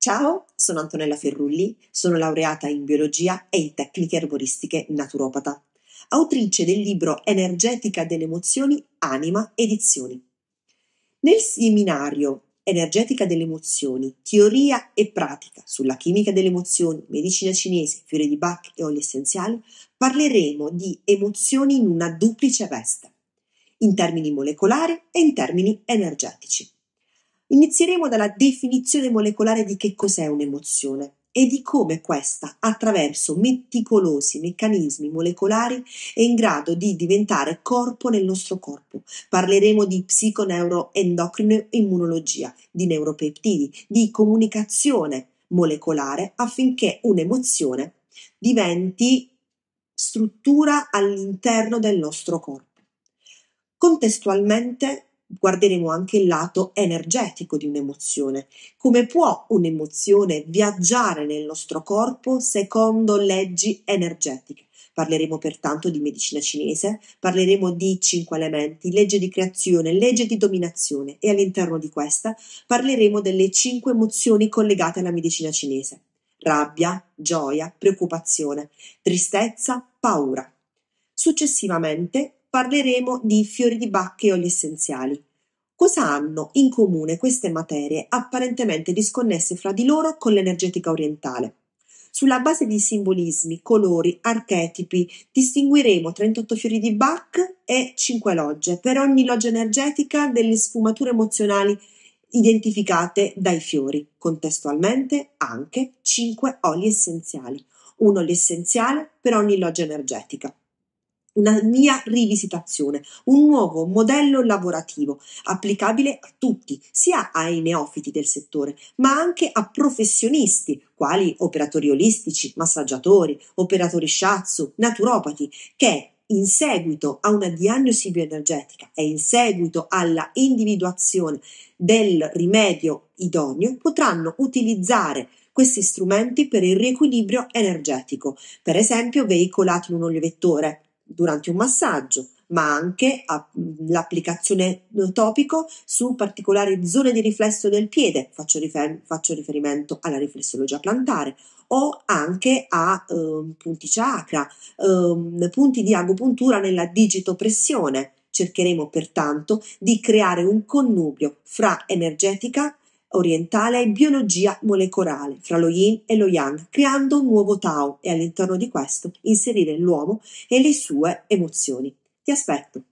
Ciao, sono Antonella Ferrulli, sono laureata in biologia e in tecniche erboristiche naturopata, autrice del libro Energetica delle emozioni Anima Edizioni. Nel seminario Energetica delle emozioni, teoria e pratica sulla chimica delle emozioni, medicina cinese, fiori di Bach e oli essenziali, parleremo di emozioni in una duplice veste, in termini molecolari e in termini energetici. Inizieremo dalla definizione molecolare di che cos'è un'emozione e di come questa, attraverso meticolosi meccanismi molecolari, è in grado di diventare corpo nel nostro corpo. Parleremo di psiconeuroendocrinoimmunologia, di neuropeptidi, di comunicazione molecolare affinché un'emozione diventi struttura all'interno del nostro corpo. Contestualmente guarderemo anche il lato energetico di un'emozione. Come può un'emozione viaggiare nel nostro corpo secondo leggi energetiche? Parleremo pertanto di medicina cinese, parleremo di cinque elementi, legge di creazione, legge di dominazione e all'interno di questa parleremo delle cinque emozioni collegate alla medicina cinese. Rabbia, gioia, preoccupazione, tristezza, paura. Successivamente parleremo di fiori di bacche e oli essenziali. Cosa hanno in comune queste materie apparentemente disconnesse fra di loro con l'energetica orientale? Sulla base di simbolismi, colori, archetipi, distinguiremo 38 fiori di Bach e 5 logge, per ogni loggia energetica delle sfumature emozionali identificate dai fiori, contestualmente anche 5 oli essenziali, un olio essenziale per ogni loggia energetica una mia rivisitazione, un nuovo modello lavorativo applicabile a tutti, sia ai neofiti del settore, ma anche a professionisti quali operatori olistici, massaggiatori, operatori shiatsu, naturopati, che in seguito a una diagnosi bioenergetica e in seguito alla individuazione del rimedio idoneo potranno utilizzare questi strumenti per il riequilibrio energetico, per esempio veicolati in un olio vettore durante un massaggio, ma anche mm, l'applicazione topico su particolari zone di riflesso del piede, faccio, rifer- faccio riferimento alla riflessologia plantare, o anche a eh, punti chakra, eh, punti di agopuntura nella digitopressione. Cercheremo pertanto di creare un connubio fra energetica orientale e biologia molecolare fra lo yin e lo yang, creando un nuovo Tao e all'interno di questo inserire l'uomo e le sue emozioni. Ti aspetto.